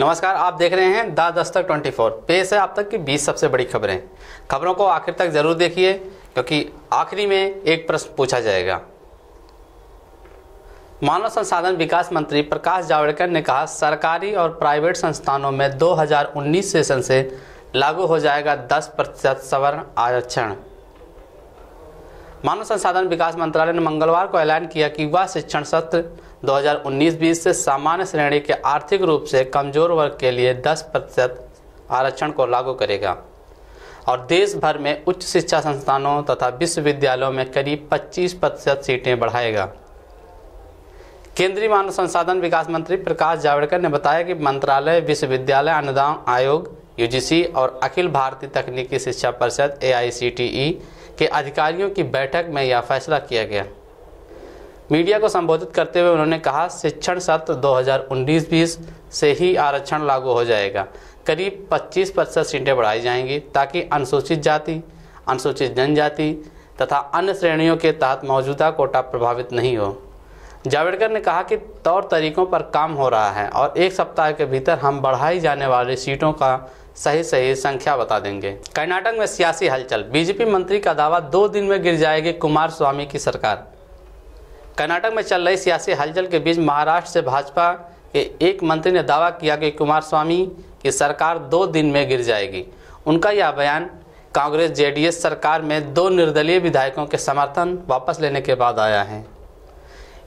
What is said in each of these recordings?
नमस्कार आप देख रहे हैं द दस्तक 24 पेश है आप तक की 20 सबसे बड़ी खबरें खबरों को आखिर तक जरूर देखिए क्योंकि आखिरी में एक प्रश्न पूछा जाएगा मानव संसाधन विकास मंत्री प्रकाश जावड़ेकर ने कहा सरकारी और प्राइवेट संस्थानों में 2019 सेशन से लागू हो जाएगा 10 प्रतिशत सवर्ण आरक्षण मानव संसाधन विकास मंत्रालय ने मंगलवार को ऐलान किया कि वह शिक्षण सत्र 2019-20 से सामान्य श्रेणी के आर्थिक रूप से कमजोर वर्ग के लिए 10 प्रतिशत आरक्षण को लागू करेगा और देश भर में उच्च शिक्षा संस्थानों तथा विश्वविद्यालयों में करीब 25 प्रतिशत सीटें बढ़ाएगा केंद्रीय मानव संसाधन विकास मंत्री प्रकाश जावड़ेकर ने बताया कि मंत्रालय विश्वविद्यालय अनुदान आयोग यूजीसी और अखिल भारतीय तकनीकी शिक्षा परिषद ए के अधिकारियों की बैठक में यह फैसला किया गया मीडिया को संबोधित करते हुए उन्होंने कहा शिक्षण सत्र 2019-20 से ही आरक्षण लागू हो जाएगा करीब 25 प्रतिशत सीटें बढ़ाई जाएंगी ताकि अनुसूचित जाति अनुसूचित जनजाति तथा अन्य श्रेणियों के तहत मौजूदा कोटा प्रभावित नहीं हो जावड़ेकर ने कहा कि तौर तरीकों पर काम हो रहा है और एक सप्ताह के भीतर हम बढ़ाई जाने वाली सीटों का सही सही संख्या बता देंगे कर्नाटक में सियासी हलचल बीजेपी मंत्री का दावा दो दिन में गिर जाएगी कुमार स्वामी की सरकार कर्नाटक में चल रही सियासी हलचल के बीच महाराष्ट्र से भाजपा के एक मंत्री ने दावा किया कि कुमार स्वामी की सरकार दो दिन में गिर जाएगी उनका यह बयान कांग्रेस जेडीएस सरकार में दो निर्दलीय विधायकों के समर्थन वापस लेने के बाद आया है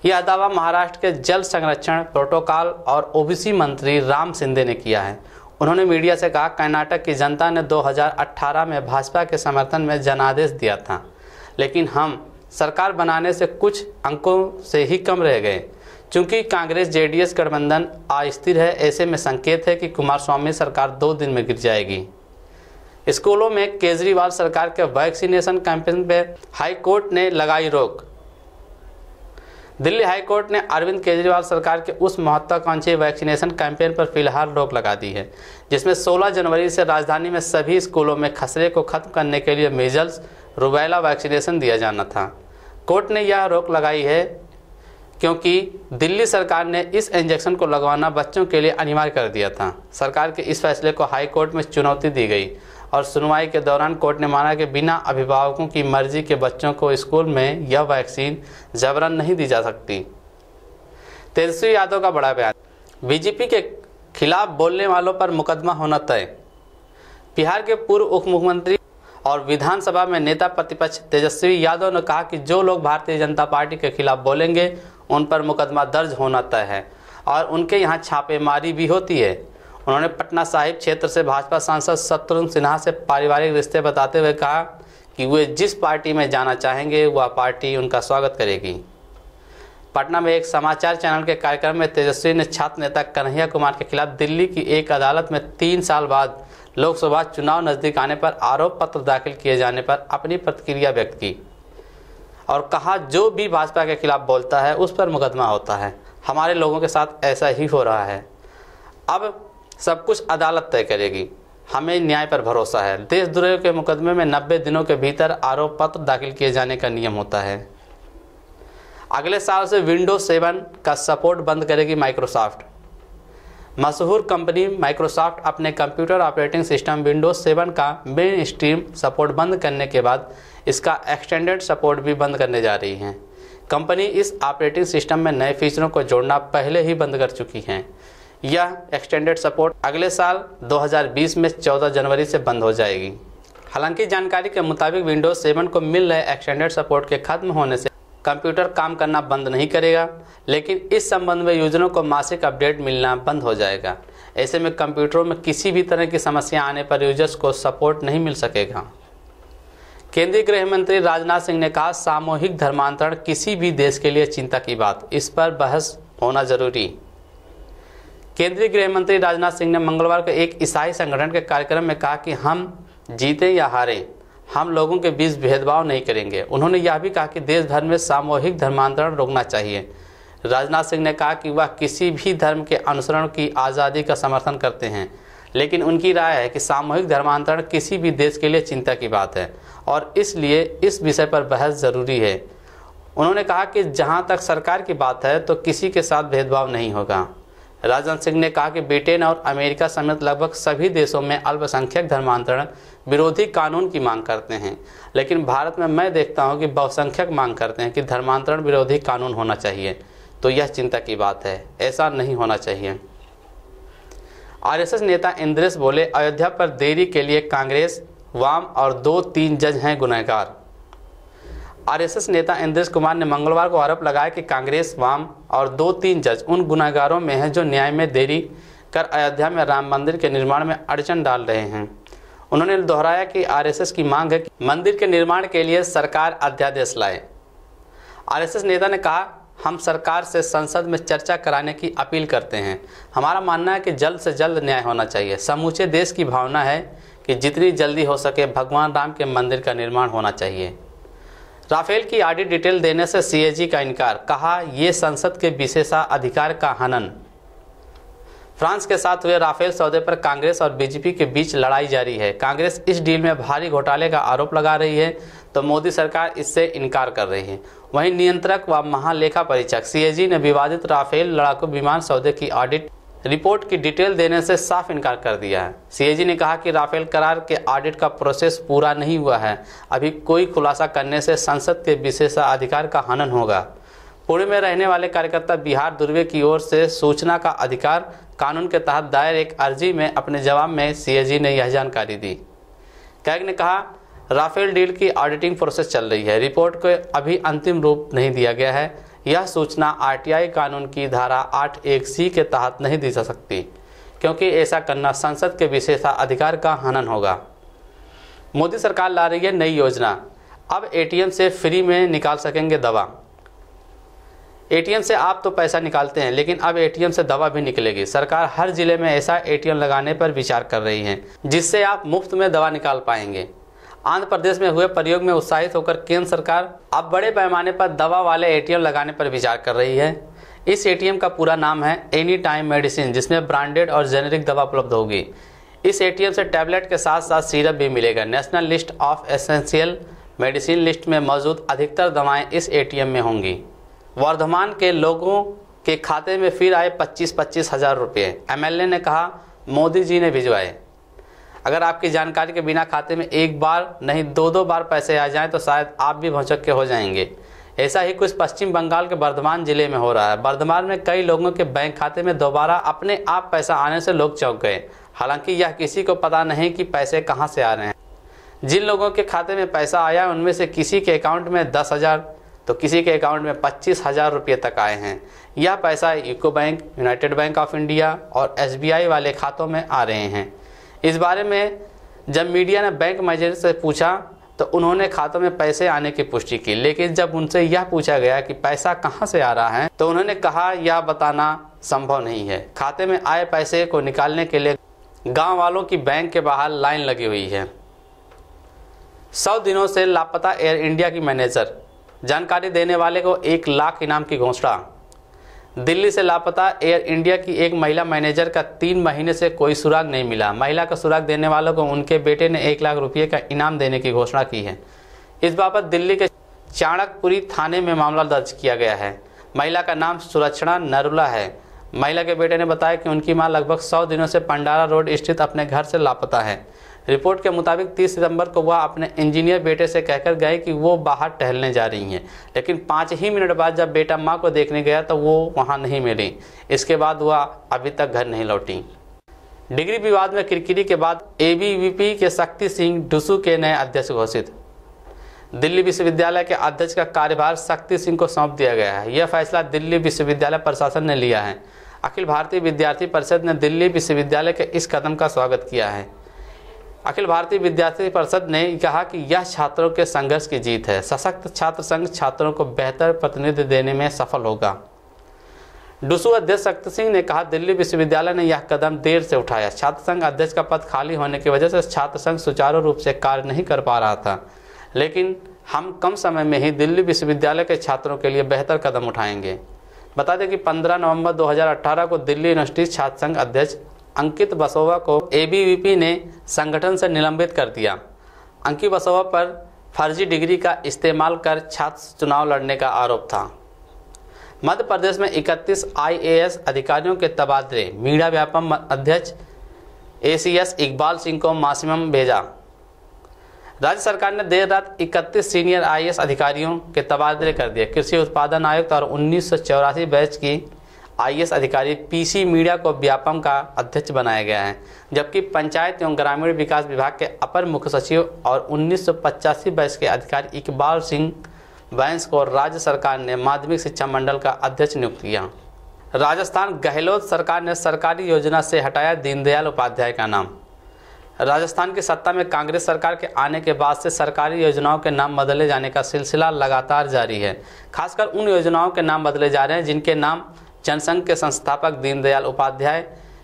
यह दावा महाराष्ट्र के जल संरक्षण प्रोटोकॉल और ओबीसी मंत्री राम सिंधे ने किया है उन्होंने मीडिया से कहा कर्नाटक की जनता ने 2018 में भाजपा के समर्थन में जनादेश दिया था लेकिन हम सरकार बनाने से कुछ अंकों से ही कम रह गए चूंकि कांग्रेस जेडीएस गठबंधन अस्थिर है ऐसे में संकेत है कि कुमार स्वामी सरकार दो दिन में गिर जाएगी स्कूलों में केजरीवाल सरकार के वैक्सीनेशन कैंपेन पर हाईकोर्ट ने लगाई रोक दिल्ली हाईकोर्ट ने अरविंद केजरीवाल सरकार के उस महत्वाकांक्षी वैक्सीनेशन कैंपेन पर फिलहाल रोक लगा दी है जिसमें 16 जनवरी से राजधानी में सभी स्कूलों में खसरे को खत्म करने के लिए मेजल्स रुबैला वैक्सीनेशन दिया जाना था कोर्ट ने यह रोक लगाई है क्योंकि दिल्ली सरकार ने इस इंजेक्शन को लगवाना बच्चों के लिए अनिवार्य कर दिया था सरकार के इस फैसले को हाई कोर्ट में चुनौती दी गई और सुनवाई के दौरान कोर्ट ने माना कि बिना अभिभावकों की मर्जी के बच्चों को स्कूल में यह वैक्सीन जबरन नहीं दी जा सकती तेजस्वी यादव का बड़ा बयान बीजेपी के खिलाफ बोलने वालों पर मुकदमा होना तय बिहार के पूर्व उप मुख्यमंत्री और विधानसभा में नेता प्रतिपक्ष तेजस्वी यादव ने कहा कि जो लोग भारतीय जनता पार्टी के खिलाफ बोलेंगे उन पर मुकदमा दर्ज होना तय है और उनके यहाँ छापेमारी भी होती है उन्होंने पटना साहिब क्षेत्र से भाजपा सांसद शत्रुघ्न सिन्हा से पारिवारिक रिश्ते बताते हुए कहा कि वे जिस पार्टी में जाना चाहेंगे वह पार्टी उनका स्वागत करेगी पटना में एक समाचार चैनल के कार्यक्रम में तेजस्वी ने छात्र नेता कन्हैया कुमार के खिलाफ दिल्ली की एक अदालत में तीन साल बाद लोकसभा चुनाव नज़दीक आने पर आरोप पत्र दाखिल किए जाने पर अपनी प्रतिक्रिया व्यक्त की और कहा जो भी भाजपा के खिलाफ बोलता है उस पर मुकदमा होता है हमारे लोगों के साथ ऐसा ही हो रहा है अब सब कुछ अदालत तय करेगी हमें न्याय पर भरोसा है देशद्रोह के मुकदमे में 90 दिनों के भीतर आरोप पत्र दाखिल किए जाने का नियम होता है अगले साल से विंडो सेवन का सपोर्ट बंद करेगी माइक्रोसॉफ्ट मशहूर कंपनी माइक्रोसॉफ्ट अपने कंप्यूटर ऑपरेटिंग सिस्टम विंडोज 7 का मेन स्ट्रीम सपोर्ट बंद करने के बाद इसका एक्सटेंडेड सपोर्ट भी बंद करने जा रही है कंपनी इस ऑपरेटिंग सिस्टम में नए फीचरों को जोड़ना पहले ही बंद कर चुकी है यह एक्सटेंडेड सपोर्ट अगले साल 2020 में 14 जनवरी से बंद हो जाएगी हालांकि जानकारी के मुताबिक विंडोज 7 को मिल रहे एक्सटेंडेड सपोर्ट के खत्म होने से कंप्यूटर काम करना बंद नहीं करेगा लेकिन इस संबंध में यूजरों को मासिक अपडेट मिलना बंद हो जाएगा ऐसे में कंप्यूटरों में किसी भी तरह की समस्या आने पर यूजर्स को सपोर्ट नहीं मिल सकेगा केंद्रीय गृह मंत्री राजनाथ सिंह ने कहा सामूहिक धर्मांतरण किसी भी देश के लिए चिंता की बात इस पर बहस होना जरूरी केंद्रीय गृह मंत्री राजनाथ सिंह ने मंगलवार को एक ईसाई संगठन के कार्यक्रम में कहा कि हम जीतें या हारें हम लोगों के बीच भेदभाव नहीं करेंगे उन्होंने यह भी कहा कि देश भर में सामूहिक धर्मांतरण रोकना चाहिए राजनाथ सिंह ने कहा कि वह किसी भी धर्म के अनुसरण की आज़ादी का समर्थन करते हैं लेकिन उनकी राय है कि सामूहिक धर्मांतरण किसी भी देश के लिए चिंता की बात है और इसलिए इस विषय पर बहस ज़रूरी है उन्होंने कहा कि जहाँ तक सरकार की बात है तो किसी के साथ भेदभाव नहीं होगा राजनाथ सिंह ने कहा कि ब्रिटेन और अमेरिका समेत लगभग सभी देशों में अल्पसंख्यक धर्मांतरण विरोधी कानून की मांग करते हैं लेकिन भारत में मैं देखता हूं कि बहुसंख्यक मांग करते हैं कि धर्मांतरण विरोधी कानून होना चाहिए तो यह चिंता की बात है ऐसा नहीं होना चाहिए आरएसएस नेता इंद्रेश बोले अयोध्या पर देरी के लिए कांग्रेस वाम और दो तीन जज हैं गुनहगार आरएसएस नेता इंद्रेश कुमार ने मंगलवार को आरोप लगाया कि कांग्रेस वाम और दो तीन जज उन गुनाहगारों में हैं जो न्याय में देरी कर अयोध्या में राम मंदिर के निर्माण में अड़चन डाल रहे हैं उन्होंने दोहराया कि आरएसएस की मांग है कि मंदिर के निर्माण के लिए सरकार अध्यादेश लाए आरएसएस नेता ने कहा हम सरकार से संसद में चर्चा कराने की अपील करते हैं हमारा मानना है कि जल्द से जल्द न्याय होना चाहिए समूचे देश की भावना है कि जितनी जल्दी हो सके भगवान राम के मंदिर का निर्माण होना चाहिए राफेल की ऑडिट डिटेल देने से सीएजी का इनकार कहा यह संसद के विशेषाधिकार का हनन फ्रांस के साथ हुए राफेल सौदे पर कांग्रेस और बीजेपी के बीच लड़ाई जारी है कांग्रेस इस डील में भारी घोटाले का आरोप लगा रही है तो मोदी सरकार इससे इनकार कर रही है वहीं नियंत्रक व महालेखा परीक्षक सीएजी ने विवादित राफेल लड़ाकू विमान सौदे की ऑडिट रिपोर्ट की डिटेल देने से साफ इनकार कर दिया है सीएजी ने कहा कि राफेल करार के ऑडिट का प्रोसेस पूरा नहीं हुआ है अभी कोई खुलासा करने से संसद के विशेषाधिकार का हनन होगा पुणे में रहने वाले कार्यकर्ता बिहार दुर्वे की ओर से सूचना का अधिकार कानून के तहत दायर एक अर्जी में अपने जवाब में सीएजी ने यह जानकारी दी कैग ने कहा राफेल डील की ऑडिटिंग प्रोसेस चल रही है रिपोर्ट को अभी अंतिम रूप नहीं दिया गया है यह सूचना आरटीआई कानून की धारा आठ एक सी के तहत नहीं दी जा सकती क्योंकि ऐसा करना संसद के विशेषाधिकार का हनन होगा मोदी सरकार ला रही है नई योजना अब एटीएम से फ्री में निकाल सकेंगे दवा एटीएम से आप तो पैसा निकालते हैं लेकिन अब एटीएम से दवा भी निकलेगी सरकार हर जिले में ऐसा एटीएम लगाने पर विचार कर रही है जिससे आप मुफ्त में दवा निकाल पाएंगे आंध्र प्रदेश में हुए प्रयोग में उत्साहित होकर केंद्र सरकार अब बड़े पैमाने पर दवा वाले एटीएम लगाने पर विचार कर रही है इस एटीएम का पूरा नाम है एनी टाइम मेडिसिन जिसमें ब्रांडेड और जेनेरिक दवा उपलब्ध होगी इस एटीएम से टैबलेट के साथ साथ सीरप भी मिलेगा national list of essential medicine list में मौजूद अधिकतर दवाएं इस एटीएम में होंगी वर्धमान के लोगों के खाते में फिर आए पच्चीस पच्चीस हज़ार रुपये एमएलए ने कहा मोदी जी ने भिजवाए अगर आपकी जानकारी के बिना खाते में एक बार नहीं दो दो बार पैसे आ जाएं तो शायद आप भी के हो जाएंगे ऐसा ही कुछ पश्चिम बंगाल के बर्धमान जिले में हो रहा है बर्धमान में कई लोगों के बैंक खाते में दोबारा अपने आप पैसा आने से लोग चौंक गए हालांकि यह किसी को पता नहीं कि पैसे कहाँ से आ रहे हैं जिन लोगों के खाते में पैसा आया उनमें से किसी के अकाउंट में दस हज़ार तो किसी के अकाउंट में पच्चीस हज़ार रुपये तक आए हैं यह पैसा UCO bank United Bank of India और एसबीआई वाले खातों में आ रहे हैं इस बारे में जब मीडिया ने बैंक मैनेजर से पूछा तो उन्होंने खातों में पैसे आने की पुष्टि की लेकिन जब उनसे यह पूछा गया कि पैसा कहां से आ रहा है तो उन्होंने कहा यह बताना संभव नहीं है खाते में आए पैसे को निकालने के लिए गांव वालों की बैंक के बाहर लाइन लगी हुई है सौ दिनों से लापता एयर इंडिया की मैनेजर जानकारी देने वाले को एक लाख इनाम की घोषणा दिल्ली से लापता एयर इंडिया की एक महिला मैनेजर का तीन महीने से कोई सुराग नहीं मिला महिला का सुराग देने वालों को उनके बेटे ने एक लाख रुपये का इनाम देने की घोषणा की है इस बाबत दिल्ली के चाणकपुरी थाने में मामला दर्ज किया गया है महिला का नाम सुरक्षणा नरुला है महिला के बेटे ने बताया कि उनकी मां लगभग सौ दिनों से पंडारा रोड स्थित अपने घर से लापता है रिपोर्ट के मुताबिक 30 सितंबर को वह अपने इंजीनियर बेटे से कहकर गए कि वो बाहर टहलने जा रही हैं लेकिन पाँच ही मिनट बाद जब बेटा माँ को देखने गया तो वो वहाँ नहीं मिली इसके बाद वह अभी तक घर नहीं लौटी डिग्री विवाद में किरकिरी के बाद ए के शक्ति सिंह डुसू के नए अध्यक्ष घोषित दिल्ली विश्वविद्यालय के अध्यक्ष का कार्यभार शक्ति सिंह को सौंप दिया गया है यह फैसला दिल्ली विश्वविद्यालय प्रशासन ने लिया है अखिल भारतीय विद्यार्थी परिषद ने दिल्ली विश्वविद्यालय के इस कदम का स्वागत किया है अखिल भारतीय विद्यार्थी परिषद ने कहा कि यह छात्रों के संघर्ष की जीत है सशक्त छात्र संघ छात्रों को बेहतर प्रतिनिधि देने में सफल होगा डुसू अध्यक्ष शक्ति सिंह ने कहा दिल्ली विश्वविद्यालय ने यह कदम देर से उठाया छात्र संघ अध्यक्ष का पद खाली होने की वजह से छात्र संघ सुचारू रूप से कार्य नहीं कर पा रहा था लेकिन हम कम समय में ही दिल्ली विश्वविद्यालय के छात्रों के लिए बेहतर कदम उठाएंगे बता दें कि 15 नवंबर 2018 को दिल्ली यूनिवर्सिटी छात्र संघ अध्यक्ष अंकित बसोवा को एबीवीपी ने संगठन से निलंबित कर दिया अंकित बसोवा पर फर्जी डिग्री का इस्तेमाल कर छात्र चुनाव लड़ने का आरोप था मध्य प्रदेश में 31 आईएएस अधिकारियों के तबादले मीडिया व्यापम अध्यक्ष एसीएस इकबाल सिंह को मासिमम भेजा राज्य सरकार ने देर रात 31 सीनियर आईएएस अधिकारियों के तबादले कर दिए कृषि उत्पादन आयुक्त और उन्नीस बैच की आईएएस अधिकारी पीसी मीडिया को व्यापम का अध्यक्ष बनाया गया है जबकि पंचायत एवं ग्रामीण विकास विभाग के अपर मुख्य सचिव और उन्नीस बैंस के अधिकारी इकबाल सिंह बैंस को राज्य सरकार ने माध्यमिक शिक्षा मंडल का अध्यक्ष नियुक्त किया राजस्थान गहलोत सरकार ने सरकारी योजना से हटाया दीनदयाल उपाध्याय का नाम राजस्थान की सत्ता में कांग्रेस सरकार के आने के बाद से सरकारी योजनाओं के नाम बदले जाने का सिलसिला लगातार जारी है खासकर उन योजनाओं के नाम बदले जा रहे हैं जिनके नाम जनसंघ के संस्थापक दीनदयाल उपाध्याय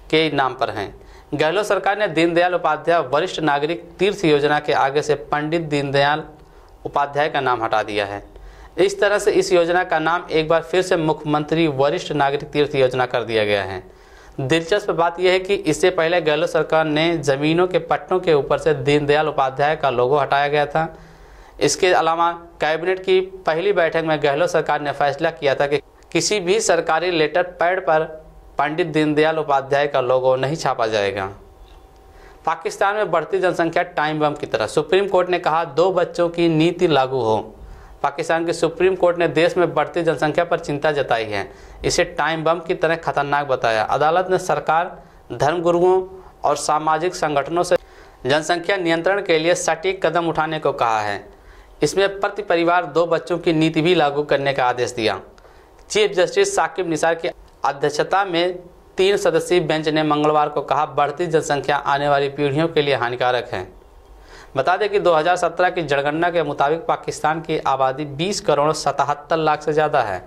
के नाम पर हैं गहलोत सरकार ने दीनदयाल उपाध्याय वरिष्ठ नागरिक तीर्थ योजना के आगे से पंडित दीनदयाल उपाध्याय का नाम हटा दिया है इस तरह से इस योजना का नाम एक बार फिर से मुख्यमंत्री वरिष्ठ नागरिक तीर्थ योजना कर दिया गया है दिलचस्प बात यह है कि इससे पहले गहलोत सरकार ने जमीनों के पट्टों के ऊपर से दीनदयाल उपाध्याय का लोगो हटाया गया था इसके अलावा कैबिनेट की पहली बैठक में गहलोत सरकार ने फैसला किया था कि किसी भी सरकारी लेटर पैड पर पंडित दीनदयाल उपाध्याय का लोगो नहीं छापा जाएगा पाकिस्तान में बढ़ती जनसंख्या टाइम बम की तरह सुप्रीम कोर्ट ने कहा दो बच्चों की नीति लागू हो पाकिस्तान की सुप्रीम कोर्ट ने देश में बढ़ती जनसंख्या पर चिंता जताई है इसे टाइम बम की तरह खतरनाक बताया अदालत ने सरकार धर्मगुरुओं और सामाजिक संगठनों से जनसंख्या नियंत्रण के लिए सटीक कदम उठाने को कहा है इसमें प्रति परिवार दो बच्चों की नीति भी लागू करने का आदेश दिया चीफ जस्टिस साकिब निसार की अध्यक्षता में तीन सदस्यीय बेंच ने मंगलवार को कहा बढ़ती जनसंख्या आने वाली पीढ़ियों के लिए हानिकारक है बता दें कि 2017 की जनगणना के मुताबिक पाकिस्तान की आबादी 20 करोड़ सतहत्तर लाख से ज़्यादा है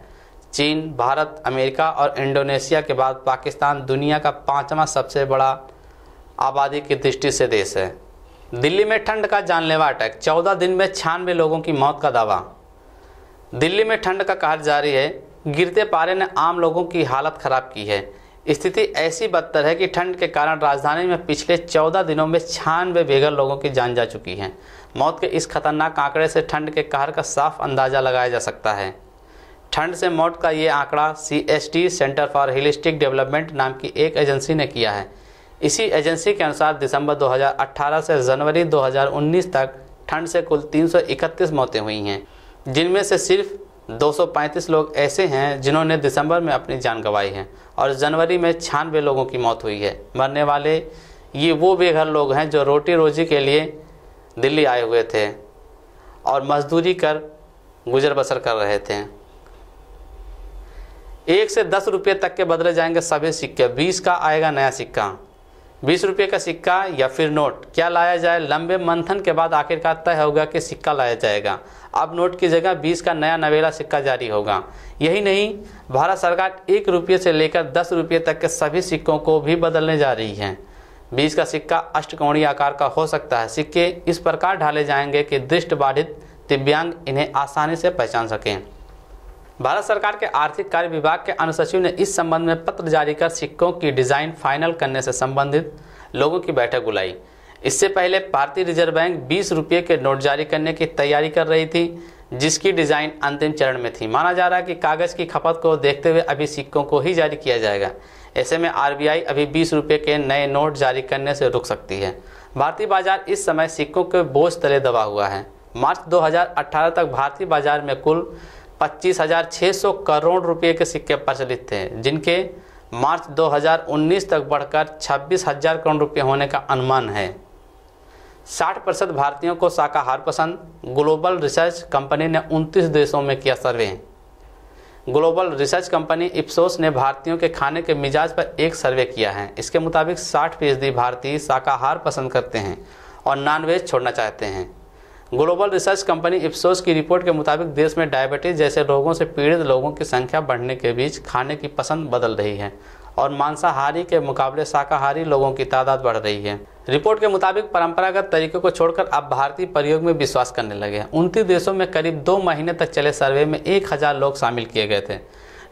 चीन भारत अमेरिका और इंडोनेशिया के बाद पाकिस्तान दुनिया का पाँचवा सबसे बड़ा आबादी की दृष्टि से देश है दिल्ली में ठंड का जानलेवा अटैक चौदह दिन में छियानवे लोगों की मौत का दावा दिल्ली में ठंड का कहर जारी है गिरते पारे ने आम लोगों की हालत खराब की है स्थिति ऐसी बदतर है कि ठंड के कारण राजधानी में पिछले 14 दिनों में छानवे बेघर लोगों की जान जा चुकी है मौत के इस खतरनाक आंकड़े से ठंड के कहर का साफ अंदाज़ा लगाया जा सकता है ठंड से मौत का ये आंकड़ा C centre for holistic development नाम की एक एजेंसी ने किया है इसी एजेंसी के अनुसार दिसंबर 2018 से जनवरी 2019 तक ठंड से कुल 331 मौतें हुई हैं जिनमें से सिर्फ 235 लोग ऐसे हैं जिन्होंने दिसंबर में अपनी जान गंवाई है और जनवरी में छियानवे लोगों की मौत हुई है मरने वाले ये वो बेघर लोग हैं जो रोटी रोजी के लिए दिल्ली आए हुए थे और मजदूरी कर गुजर बसर कर रहे थे एक से दस रुपये तक के बदले जाएंगे सभी सिक्के बीस का आएगा नया सिक्का बीस रुपये का सिक्का या फिर नोट क्या लाया जाए लंबे मंथन के बाद आखिरकार तय होगा कि सिक्का लाया जाएगा अब नोट की जगह बीस का नया नवेला सिक्का जारी होगा यही नहीं भारत सरकार एक रुपये से लेकर दस रुपये तक के सभी सिक्कों को भी बदलने जा रही है बीस का सिक्का अष्टकोणीय आकार का हो सकता है सिक्के इस प्रकार ढाले जाएंगे कि दृष्ट बाधित दिव्यांग इन्हें आसानी से पहचान सकें भारत सरकार के आर्थिक कार्य विभाग के अनुसचिव ने इस संबंध में पत्र जारी कर सिक्कों की डिजाइन फाइनल करने से संबंधित लोगों की बैठक बुलाई इससे पहले भारतीय रिजर्व बैंक बीस रुपये के नोट जारी करने की तैयारी कर रही थी जिसकी डिजाइन अंतिम चरण में थी माना जा रहा है कि कागज की खपत को देखते हुए अभी सिक्कों को ही जारी किया जाएगा ऐसे में आर अभी बीस रुपये के नए नोट जारी करने से रुक सकती है भारतीय बाजार इस समय सिक्कों के बोझ तले दबा हुआ है मार्च 2018 तक भारतीय बाजार में कुल पच्चीस हजार छः सौ करोड़ रुपए के सिक्के प्रचलित थे जिनके मार्च 2019 तक बढ़कर छब्बीस हजार करोड़ रुपए होने का अनुमान है 60 प्रतिशत भारतीयों को शाकाहार पसंद ग्लोबल रिसर्च कंपनी ने 29 देशों में किया survey global research company Ipsos ने भारतीयों के खाने के मिजाज पर एक सर्वे किया है इसके मुताबिक 60 फीसदी भारतीय शाकाहार पसंद करते हैं और नॉनवेज छोड़ना चाहते हैं ग्लोबल रिसर्च कंपनी इप्सोस की रिपोर्ट के मुताबिक देश में डायबिटीज जैसे रोगों से पीड़ित लोगों की संख्या बढ़ने के बीच खाने की पसंद बदल रही है और मांसाहारी के मुकाबले शाकाहारी लोगों की तादाद बढ़ रही है रिपोर्ट के मुताबिक परंपरागत तरीकों को छोड़कर अब भारतीय प्रयोग में विश्वास करने लगे हैं उनतीस देशों में करीब दो महीने तक चले सर्वे में एक हजार लोग शामिल किए गए थे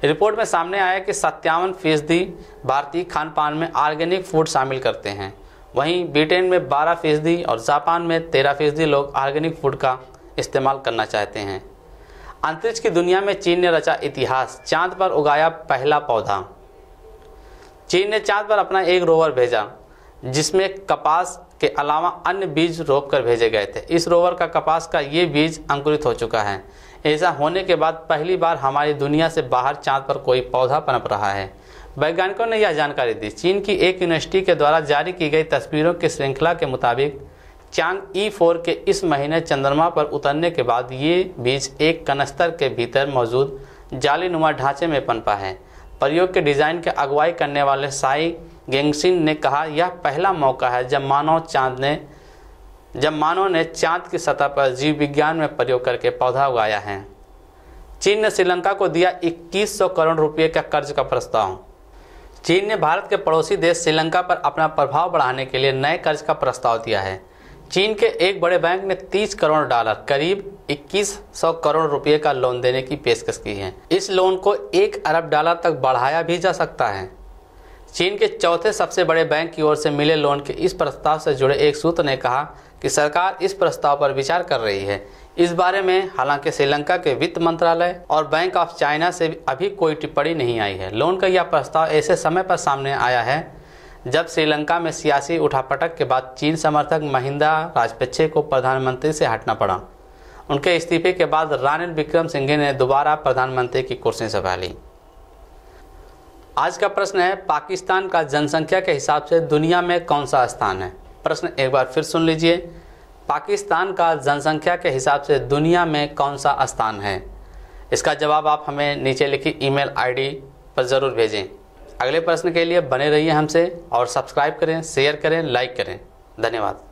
रिपोर्ट में सामने आया कि सत्तावन फीसदी भारतीय खान पान में ऑर्गेनिक फूड शामिल करते हैं वहीं ब्रिटेन में 12 फीसदी और जापान में 13 फीसदी लोग ऑर्गेनिक फूड का इस्तेमाल करना चाहते हैं अंतरिक्ष की दुनिया में चीन ने रचा इतिहास चांद पर उगाया पहला पौधा चीन ने चांद पर अपना एक रोवर भेजा जिसमें कपास के अलावा अन्य बीज रोप कर भेजे गए थे इस रोवर का कपास का ये बीज अंकुरित हो चुका है ऐसा होने के बाद पहली बार हमारी दुनिया से बाहर चांद पर कोई पौधा पनप रहा है वैज्ञानिकों ने यह जानकारी दी चीन की एक यूनिवर्सिटी के द्वारा जारी की गई तस्वीरों की श्रृंखला के मुताबिक चांद ई फोर के इस महीने चंद्रमा पर उतरने के बाद ये बीज एक कनस्तर के भीतर मौजूद जाली नुमा ढांचे में पनपा है प्रयोग के डिज़ाइन के अगुवाई करने वाले साई गेंगसिन ने कहा यह पहला मौका है जब मानव चांद ने जब मानव ने चांद की सतह पर जीव विज्ञान में प्रयोग करके पौधा उगाया है चीन ने श्रीलंका को दिया 2100 करोड़ रुपए का कर्ज का प्रस्ताव चीन ने भारत के पड़ोसी देश श्रीलंका पर अपना प्रभाव बढ़ाने के लिए नए कर्ज का प्रस्ताव दिया है चीन के एक बड़े बैंक ने 30 करोड़ डॉलर करीब 2100 करोड़ रुपए का लोन देने की पेशकश की है इस लोन को एक अरब डॉलर तक बढ़ाया भी जा सकता है चीन के चौथे सबसे बड़े बैंक की ओर से मिले लोन के इस प्रस्ताव से जुड़े एक सूत्र ने कहा कि सरकार इस प्रस्ताव पर विचार कर रही है इस बारे में हालांकि श्रीलंका के वित्त मंत्रालय और बैंक ऑफ चाइना से अभी कोई टिप्पणी नहीं आई है लोन का यह प्रस्ताव ऐसे समय पर सामने आया है जब श्रीलंका में सियासी उठापटक के बाद चीन समर्थक महिंदा राजपक्षे को प्रधानमंत्री से हटना पड़ा उनके इस्तीफे के बाद रानिल विक्रम सिंघे ने दोबारा प्रधानमंत्री की कुर्सी संभाली आज का प्रश्न है पाकिस्तान का जनसंख्या के हिसाब से दुनिया में कौन सा स्थान है प्रश्न एक बार फिर सुन लीजिए पाकिस्तान का जनसंख्या के हिसाब से दुनिया में कौन सा स्थान है इसका जवाब आप हमें नीचे लिखी ईमेल आईडी पर ज़रूर भेजें अगले प्रश्न के लिए बने रहिए हमसे और सब्सक्राइब करें शेयर करें लाइक करें धन्यवाद